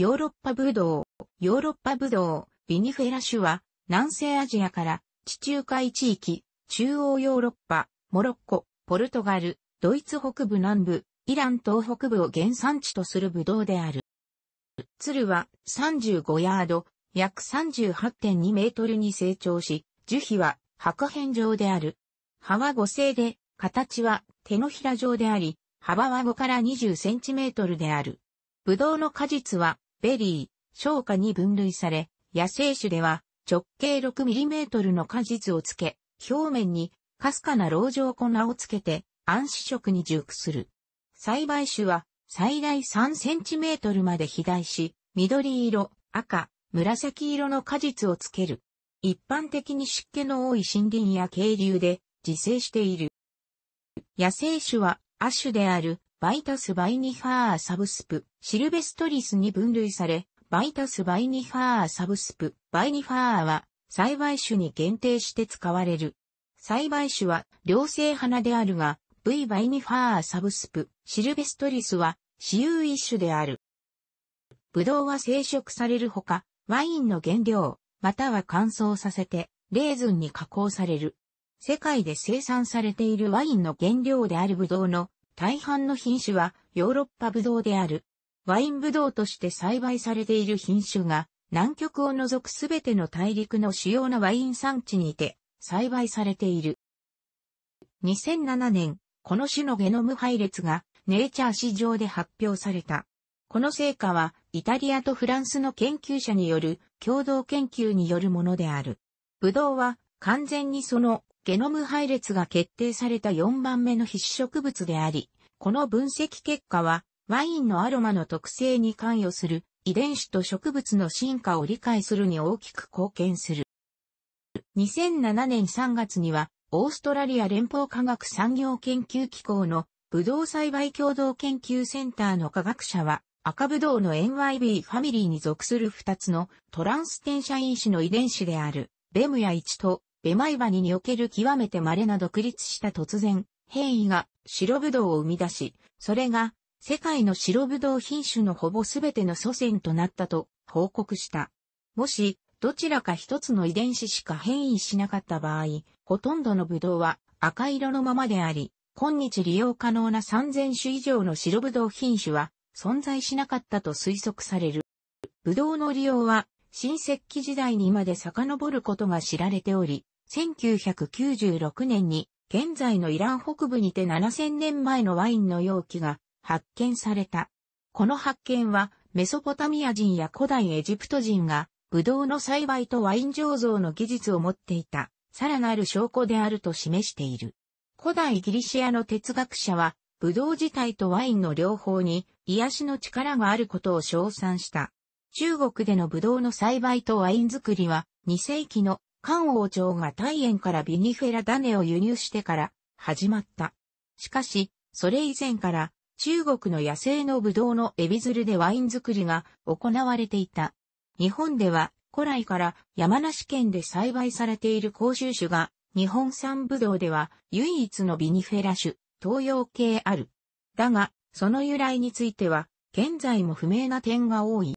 ヨーロッパブドウ、ヨーロッパブドウ、ビニフェラ種は、南西アジアから地中海地域、中央ヨーロッパ、モロッコ、ポルトガル、ドイツ北部南部、イラン東北部を原産地とするブドウである。鶴は35ヤード、約38.2メートルに成長し、樹皮は白片状である。葉は五星で、形は手のひら状であり、幅は5から20センチメートルである。ブドウの果実はベリー、消化に分類され、野生種では直径 6mm の果実をつけ、表面にかすかな老状粉をつけて暗視色に熟する。栽培種は最大 3cm まで肥大し、緑色、赤、紫色の果実をつける。一般的に湿気の多い森林や渓流で自生している。野生種は亜種であるバイタス・バイニファー・サブスプ、シルベストリスに分類され、バイタス・バイニファー・サブスプ、バイニファーは、栽培種に限定して使われる。栽培種は、両性花であるが、V バイニファー・サブスプ、シルベストリスは、私有一種である。ブドウは生殖されるほか、ワインの原料、または乾燥させて、レーズンに加工される。世界で生産されているワインの原料であるブドウの大半の品種はヨーロッパブドウである。ワインブドウとして栽培されている品種が、南極を除くすべての大陸の主要なワイン産地にて栽培されている。2007年、この種のゲノム配列がネイチャー市場で発表された。この成果はイタリアとフランスの研究者による共同研究によるものである。ブドウは完全にそのゲノム配列が決定された4番目の必死植物であり、この分析結果は、ワインのアロマの特性に関与する遺伝子と植物の進化を理解するに大きく貢献する。2007年3月には、オーストラリア連邦科学産業研究機構のブドウ栽培共同研究センターの科学者は、赤ブドウの NYB ファミリーに属する2つのトランス転写因子の遺伝子である、ベムや1とエマイバニにおける極めて稀な独立した突然、変異が白ぶどうを生み出し、それが世界の白ぶどう品種のほぼ全ての祖先となったと報告した。もし、どちらか一つの遺伝子しか変異しなかった場合、ほとんどのブドウは赤色のままであり、今日利用可能な3000種以上の白ブドウ品種は存在しなかったと推測される。ブドウの利用は新石器時代にまで遡ることが知られており、1996年に現在のイラン北部にて7000年前のワインの容器が発見された。この発見はメソポタミア人や古代エジプト人がブドウの栽培とワイン醸造の技術を持っていたさらなる証拠であると示している。古代ギリシアの哲学者はブドウ自体とワインの両方に癒しの力があることを称賛した。中国でのブドウの栽培とワイン作りは2世紀の漢王朝が大円からビニフェラ種を輸入してから始まった。しかし、それ以前から中国の野生のブドウのエビズルでワイン作りが行われていた。日本では古来から山梨県で栽培されている甲州種が日本産ブドウでは唯一のビニフェラ種、東洋系ある。だが、その由来については現在も不明な点が多い。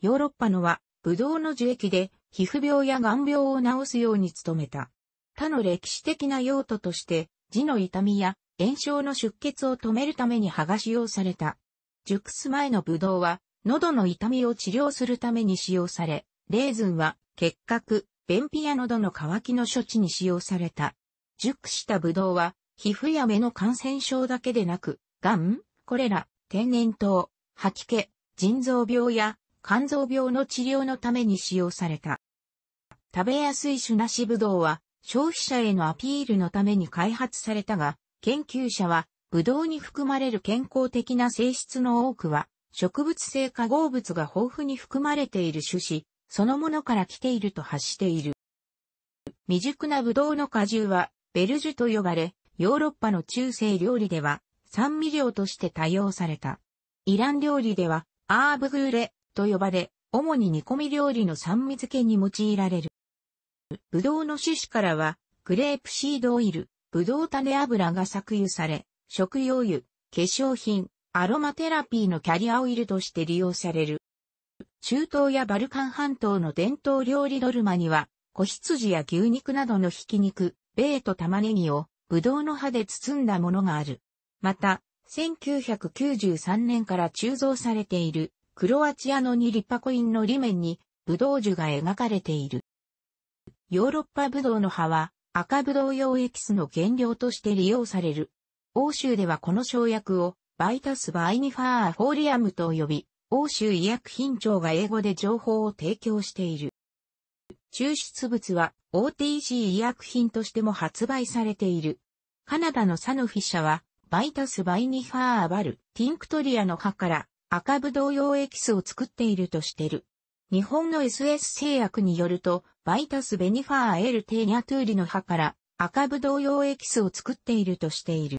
ヨーロッパのはブドウの樹液で皮膚病や眼病を治すように努めた。他の歴史的な用途として、字の痛みや炎症の出血を止めるために剥がし用された。熟す前のブドウは、喉の痛みを治療するために使用され、レーズンは、結核、便秘や喉の渇きの処置に使用された。熟したブドウは、皮膚や目の感染症だけでなく、癌、これら、天然痘、吐き気、腎臓病や肝臓病の治療のために使用された。食べやすい種なしぶどうは消費者へのアピールのために開発されたが、研究者はぶどうに含まれる健康的な性質の多くは植物性化合物が豊富に含まれている種子そのものから来ていると発している。未熟なぶどうの果汁はベルジュと呼ばれ、ヨーロッパの中世料理では酸味料として多用された。イラン料理ではアーブグーレ、と呼ばれ、主に煮込み料理の酸味付けに用いられる。ブドウの種子からは、グレープシードオイル、ブドウ種油が搾油され、食用油、化粧品、アロマテラピーのキャリアオイルとして利用される。中東やバルカン半島の伝統料理ドルマには、子羊や牛肉などのひき肉、ベーと玉ねぎを、ブドウの葉で包んだものがある。また、1993年から鋳造されているクロアチアのニリパコインの裏面に、ブドウ樹が描かれている。ヨーロッパブドウの葉は、赤ブドウ用エキスの原料として利用される。欧州ではこの生薬を、バイタスバイニファーフォーリアムと呼び、欧州医薬品庁が英語で情報を提供している。抽出物は OTC 医薬品としても発売されている。カナダのサノフィ社は、バイタスバイニファーバル、ティンクトリアの葉から赤ぶどう用エキスを作っているとしてる。日本の SS 製薬によると、バイタスベニファーエルテーニャトゥーリの葉から赤ぶどう用エキスを作っているとしている。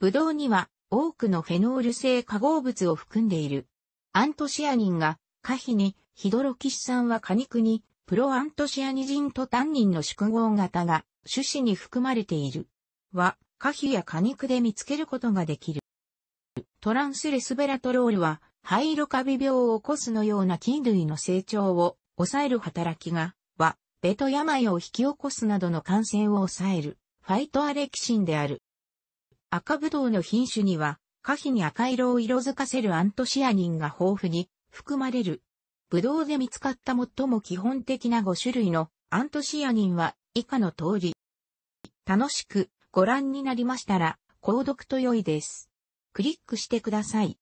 ぶどうには多くのフェノール性化合物を含んでいる。アントシアニンが可否に、ヒドロキシ酸は果肉に、プロアントシアニジンとタンニンの宿合型が種子に含まれている。は、可否や果肉で見つけることができる。トランスレスベラトロールは、灰色カビ病を起こすのような菌類の成長を抑える働きが、は、ベト病を引き起こすなどの感染を抑える、ファイトアレキシンである。赤ぶどうの品種には、花皮に赤色を色づかせるアントシアニンが豊富に含まれる。ぶどうで見つかった最も基本的な5種類のアントシアニンは以下の通り。楽しくご覧になりましたら、購読と良いです。クリックしてください。